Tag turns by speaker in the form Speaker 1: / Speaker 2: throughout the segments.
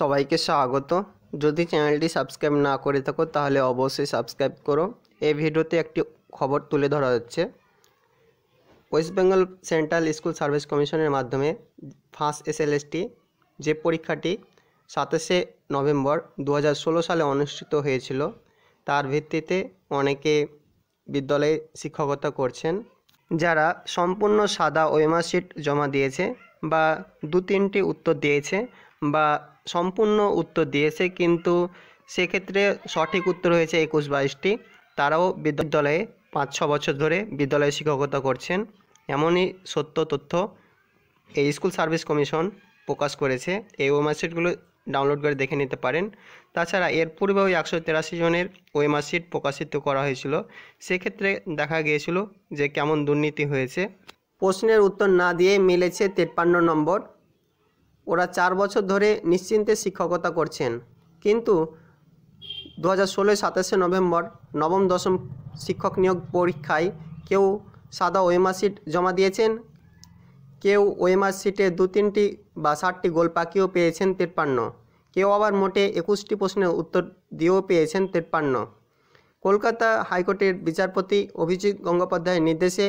Speaker 1: সবাইকে স্বাগত যদি চ্যানেলটি সাবস্ক্রাইব না করে থাকো তাহলে অবশ্যই সাবস্ক্রাইব করো এই ভিডিওতে একটি খবর তুলে ধরা হচ্ছে West Bengal central school service কমিশনের মাধ্যমে ফার্স্ট এসএলএসটি যে পরীক্ষাটি সাতাশে নভেম্বর দু সালে অনুষ্ঠিত হয়েছিল তার ভিত্তিতে অনেকে বিদ্যালয়ে শিক্ষকতা করছেন যারা সম্পূর্ণ সাদা ওয়েমাশিট জমা দিয়েছে বা দু তিনটি উত্তর দিয়েছে বা সম্পূর্ণ উত্তর দিয়েছে কিন্তু সেক্ষেত্রে সঠিক উত্তর হয়েছে একুশ বাইশটি তারাও বিদ্যালয়ে পাঁচ ছ বছর ধরে বিদ্যালয়ে শিক্ষকতা করছেন এমনই সত্য তথ্য এই স্কুল সার্ভিস কমিশন প্রকাশ করেছে এই ওয়েবসাইটগুলো ডাউনলোড করে দেখে নিতে পারেন তাছাড়া এর পূর্বেও একশো তেরাশি জনের ওয়েমাসিট প্রকাশিত করা হয়েছিল সেক্ষেত্রে দেখা গিয়েছিল যে কেমন দুর্নীতি হয়েছে প্রশ্নের উত্তর না দিয়ে মিলেছে তেপ্পান্ন নম্বর ওরা চার বছর ধরে নিশ্চিন্তে শিক্ষকতা করছেন কিন্তু দু হাজার ষোলো সাতাশে নভেম্বর নবম দশম শিক্ষক নিয়োগ পরীক্ষায় কেউ সাদা ওয়েমার্কশিট জমা দিয়েছেন কেউ ওয়েমার্কশিটে দু তিনটি বা ষাটটি গোল পাকিয়েও পেয়েছেন তেপ্পান্ন কেউ আবার মোটে একুশটি প্রশ্নের উত্তর দিয়েও পেয়েছেন তেপ্পান্ন কলকাতা হাইকোর্টের বিচারপতি অভিজিৎ গঙ্গোপাধ্যায়ের নির্দেশে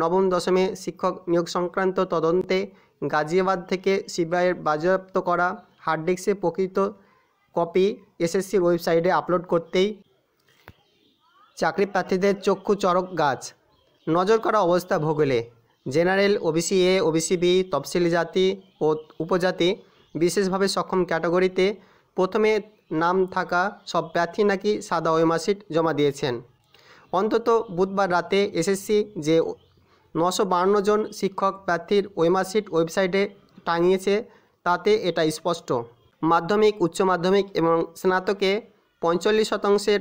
Speaker 1: নবম দশমে শিক্ষক নিয়োগ সংক্রান্ত তদন্তে গাজিয়াবাদ থেকে সিবিআইয়ের বাজেয়াপ্ত করা হার্ড ডিস্কে প্রকৃত কপি এসএসসির ওয়েবসাইটে আপলোড করতেই চাকরি প্রার্থীদের চক্ষু চরক গাছ নজর করা অবস্থা ভোগলে general OBC A OBC B তফসিলি জাতি ও উপজাতি বিশেষভাবে সক্ষম ক্যাটাগরিতে প্রথমে নাম থাকা সব প্রার্থী নাকি সাদা ওয়েমাসিট জমা দিয়েছেন অন্তত বুধবার রাতে এসএসসি যে নশো বান্ন জন শিক্ষক প্রার্থীর ওয়েমাসিট ওয়েবসাইটে টাঙিয়েছে তাতে এটা স্পষ্ট মাধ্যমিক উচ্চ মাধ্যমিক এবং স্নাতকে পঞ্চল্লিশ শতাংশের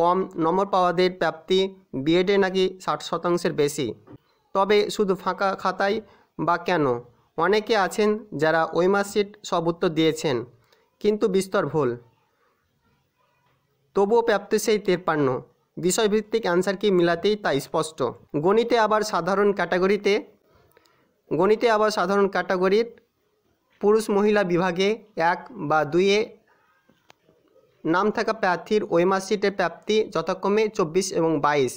Speaker 1: কম নম্বর পাওয়াদের প্রাপ্তি বিএডে নাকি ষাট শতাংশের বেশি তবে শুধু ফাঁকা খাতায় বা কেন অনেকে আছেন যারা ওয়েমাসিট সব উত্তর দিয়েছেন কিন্তু বিস্তর ভুল তবুও প্রাপ্তি সেই তেপ্পান্ন বিষয়ভিত্তিক কি মিলাতেই তা স্পষ্ট গণিতে আবার সাধারণ ক্যাটাগরিতে গণিতে আবার সাধারণ ক্যাটাগরির পুরুষ মহিলা বিভাগে এক বা দুইয়ে নাম থাকা প্রার্থীর ওয়েমাসিটের প্রাপ্তি যথাক্রমে চব্বিশ এবং বাইশ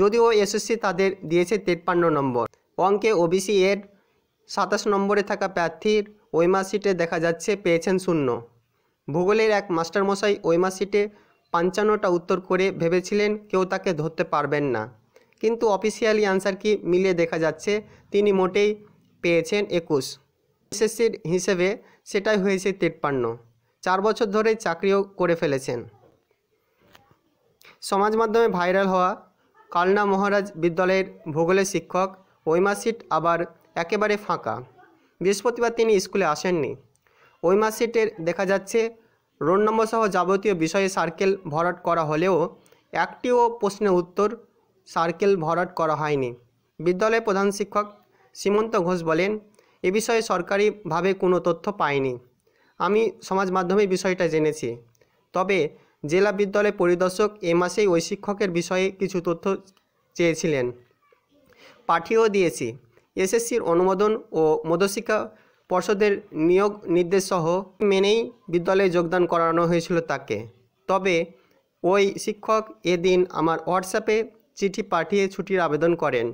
Speaker 1: যদিও এসএসসি তাদের দিয়েছে তেপ্পান্ন নম্বর অঙ্কে ওবিসি এর সাতাশ নম্বরে থাকা প্রার্থীর ওয়েমাসিটে দেখা যাচ্ছে পেয়েছেন শূন্য ভূগোলের এক মাস্টারমশাই ওয়েমাসিটে পাঞ্চান্নটা উত্তর করে ভেবেছিলেন কেউ তাকে ধরতে পারবেন না কিন্তু অফিসিয়ালি আনসার কি মিলিয়ে দেখা যাচ্ছে তিনি মোটেই পেয়েছেন একুশ এসএসসির হিসেবে সেটাই হয়েছে তিপ্পান্ন চার বছর ধরে চাকরিও করে ফেলেছেন সমাজ মাধ্যমে ভাইরাল হওয়া কালনা মহারাজ বিদ্যালয়ের ভূগোলের শিক্ষক ওইমাসিট আবার একেবারে ফাঁকা বৃহস্পতিবার তিনি স্কুলে আসেননি ওইমাসিটের দেখা যাচ্ছে রোল নম্বর সহ যাবতীয় বিষয়ে সার্কেল ভরাট করা হলেও একটিও প্রশ্নের উত্তর সার্কেল ভরাট করা হয়নি বিদ্যালয়ের প্রধান শিক্ষক সীমন্ত ঘোষ বলেন এ বিষয়ে সরকারিভাবে কোনো তথ্য পাইনি আমি সমাজ মাধ্যমে বিষয়টা জেনেছি তবে জেলা বিদ্যালয় পরিদর্শক এ মাসেই ওই শিক্ষকের বিষয়ে কিছু তথ্য চেয়েছিলেন পাঠিয়েও দিয়েছি এসএসসির অনুমোদন ও মধ্যশিক্ষা পর্ষদের নিয়োগ নির্দেশসহ মেনেই বিদ্যালয়ে যোগদান করানো হয়েছিল তাকে তবে ওই শিক্ষক এদিন আমার হোয়াটসঅ্যাপে চিঠি পাঠিয়ে ছুটির আবেদন করেন